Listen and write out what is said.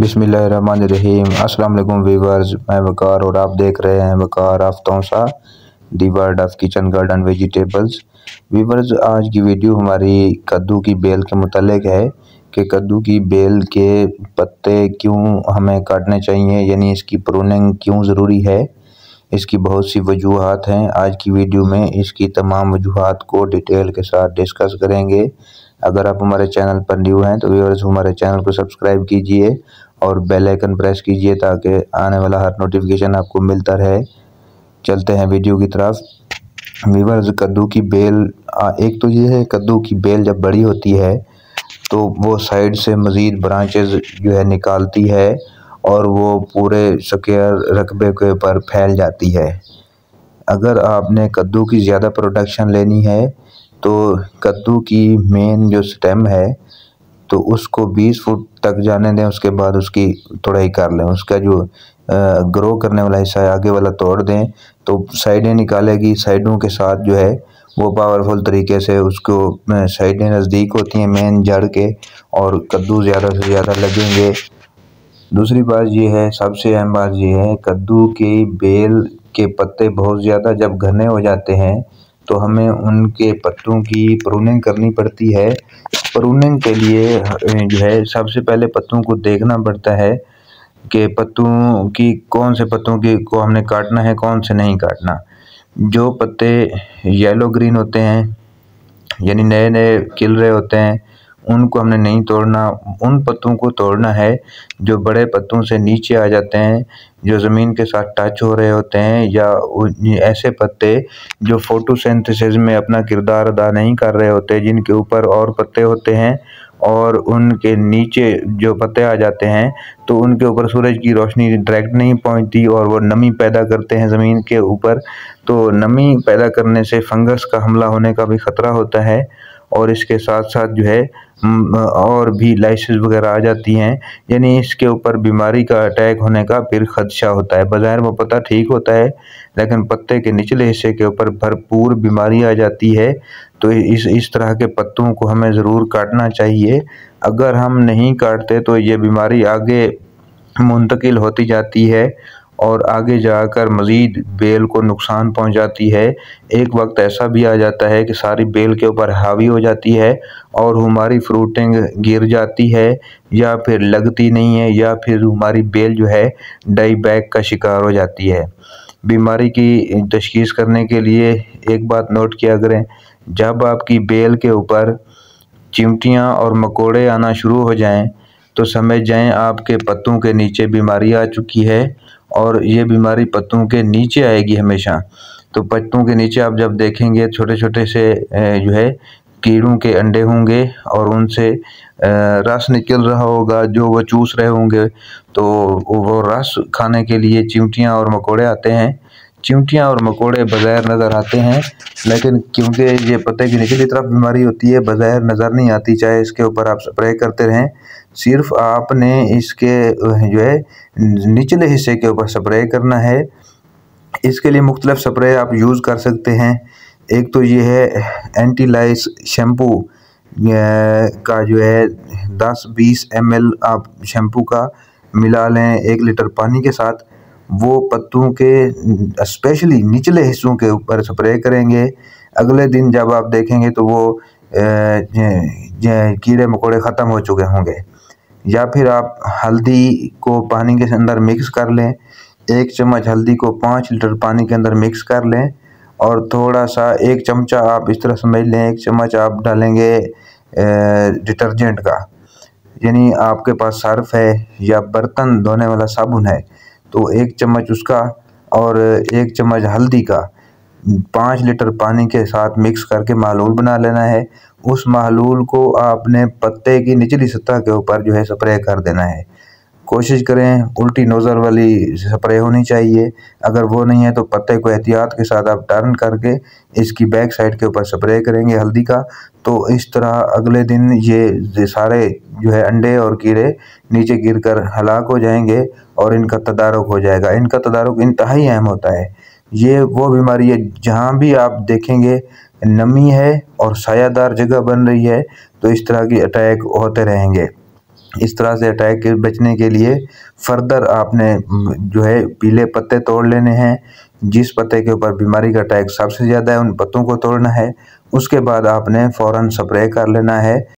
बिसमीम अल्लाम वीवर्स मैं वकार और आप देख रहे हैं वकार ऑफ तोसा the world of kitchen garden vegetables viewers आज की वीडियो हमारी कद्दू की बेल के मतलब है कि कद्दू की बेल के पत्ते क्यों हमें काटने चाहिए यानी इसकी प्रूनिंग क्यों ज़रूरी है इसकी बहुत सी वजूहत हैं आज की वीडियो में इसकी तमाम वजूहत को डिटेल के साथ डिस्कस करेंगे अगर आप हमारे चैनल पर न्यू हैं तो व्यूअर्स हमारे चैनल को सब्सक्राइब कीजिए और बेल आइकन प्रेस कीजिए ताकि आने वाला हर नोटिफिकेशन आपको मिलता रहे चलते हैं वीडियो की तरफ व्यूअर्स कद्दू की बेल एक तो ये है कद्दू की बेल जब बड़ी होती है तो वो साइड से मज़ीद ब्रांचेज जो है निकालती है और वो पूरे स्क्र रकबे के ऊपर फैल जाती है अगर आपने कद्दू की ज़्यादा प्रोडक्शन लेनी है तो कद्दू की मेन जो स्टेम है तो उसको 20 फुट तक जाने दें उसके बाद उसकी तोड़ाई कर लें उसका जो ग्रो करने वाला हिस्सा है आगे वाला तोड़ दें तो साइडें निकालेगी साइडों के साथ जो है वो पावरफुल तरीके से उसको साइडें नज़दीक होती हैं मेन जड़ के और कद्दू ज़्यादा से ज़्यादा लगेंगे दूसरी बात ये है सबसे अहम बात ये है कद्दू के बेल के पत्ते बहुत ज़्यादा जब घने हो जाते हैं तो हमें उनके पत्तों की प्रूनिंग करनी पड़ती है प्रूनिंग के लिए जो है सबसे पहले पत्तों को देखना पड़ता है कि पत्तों की कौन से पत्तों की को हमने काटना है कौन से नहीं काटना जो पत्ते येलो ग्रीन होते हैं यानी नए नए खिल रहे होते हैं उनको हमने नहीं तोड़ना उन पत्तों को तोड़ना है जो बड़े पत्तों से नीचे आ जाते हैं जो ज़मीन के साथ टच हो रहे होते हैं या ऐसे पत्ते जो फोटोसेंथेसिस में अपना किरदार अदा नहीं कर रहे होते जिनके ऊपर और पत्ते होते हैं और उनके नीचे जो पत्ते आ जाते हैं तो उनके ऊपर सूरज की रोशनी डायरेक्ट नहीं पहुंचती और वो नमी पैदा करते हैं ज़मीन के ऊपर तो नमी पैदा करने से फंगस का हमला होने का भी ख़तरा होता है और इसके साथ साथ जो है और भी लाइस वगैरह आ जाती हैं यानी इसके ऊपर बीमारी का अटैक होने का फिर खदशा होता है बाज़ार में पत्ता ठीक होता है लेकिन पत्ते के निचले हिस्से के ऊपर भरपूर बीमारी आ जाती है तो इस इस तरह के पत्तों को हमें ज़रूर काटना चाहिए अगर हम नहीं काटते तो ये बीमारी आगे मुंतकिल होती जाती है और आगे जाकर मज़ीद बेल को नुकसान पहुंचाती है एक वक्त ऐसा भी आ जाता है कि सारी बेल के ऊपर हावी हो जाती है और हमारी फ्रूटिंग गिर जाती है या फिर लगती नहीं है या फिर हमारी बेल जो है डाई बैग का शिकार हो जाती है बीमारी की तशखीस करने के लिए एक बात नोट किया करें जब आपकी बेल के ऊपर चिमटियाँ और मकोड़े आना शुरू हो जाएँ तो समझ जाएँ आपके पत्तों के नीचे बीमारी आ चुकी है और ये बीमारी पत्तों के नीचे आएगी हमेशा तो पत्तों के नीचे आप जब देखेंगे छोटे छोटे से जो है कीड़ों के अंडे होंगे और उनसे रस निकल रहा होगा जो वह चूस रहे होंगे तो वो रस खाने के लिए चिमटियाँ और मकोड़े आते हैं चिमटियाँ और मकोड़े बज़ैर नज़र आते हैं लेकिन क्योंकि ये पत्ते की निचली तरफ बीमारी होती है बगैर नज़र नहीं आती चाहे इसके ऊपर आप स्प्रे करते रहें सिर्फ आपने इसके जो है निचले हिस्से के ऊपर स्प्रे करना है इसके लिए मुख्तलिफ स्प्रे आप यूज़ कर सकते हैं एक तो ये है एंटी लाइस शैम्पू का जो है दस बीस एम आप शैम्पू का मिला लें एक लीटर पानी के साथ वो पत्तों के स्पेशली निचले हिस्सों के ऊपर स्प्रे करेंगे अगले दिन जब आप देखेंगे तो वो कीड़े मकोड़े ख़त्म हो चुके होंगे या फिर आप हल्दी को पानी के अंदर मिक्स कर लें एक चम्मच हल्दी को पाँच लीटर पानी के अंदर मिक्स कर लें और थोड़ा सा एक चमचा आप इस तरह समझ लें एक चम्मच आप डालेंगे डिटर्जेंट का यानी आपके पास सर्फ है या बर्तन धोने वाला साबुन है तो एक चम्मच उसका और एक चम्मच हल्दी का पाँच लीटर पानी के साथ मिक्स करके महलूल बना लेना है उस महलूल को आपने पत्ते की निचली सतह के ऊपर जो है स्प्रे कर देना है कोशिश करें उल्टी नोज़र वाली स्प्रे होनी चाहिए अगर वो नहीं है तो पत्ते को एहतियात के साथ आप टर्न करके इसकी बैक साइड के ऊपर स्प्रे करेंगे हल्दी का तो इस तरह अगले दिन ये सारे जो है अंडे और कीड़े नीचे गिरकर हलाक हो जाएंगे और इनका तदारक हो जाएगा इनका तदारक इंतहाई अहम होता है ये वो बीमारी है जहाँ भी आप देखेंगे नमी है और सायादार जगह बन रही है तो इस तरह की अटैक होते रहेंगे इस तरह से अटैक के बचने के लिए फर्दर आपने जो है पीले पत्ते तोड़ लेने हैं जिस पत्ते के ऊपर बीमारी का अटैक सबसे ज़्यादा है उन पत्तों को तोड़ना है उसके बाद आपने फ़ौरन स्प्रे कर लेना है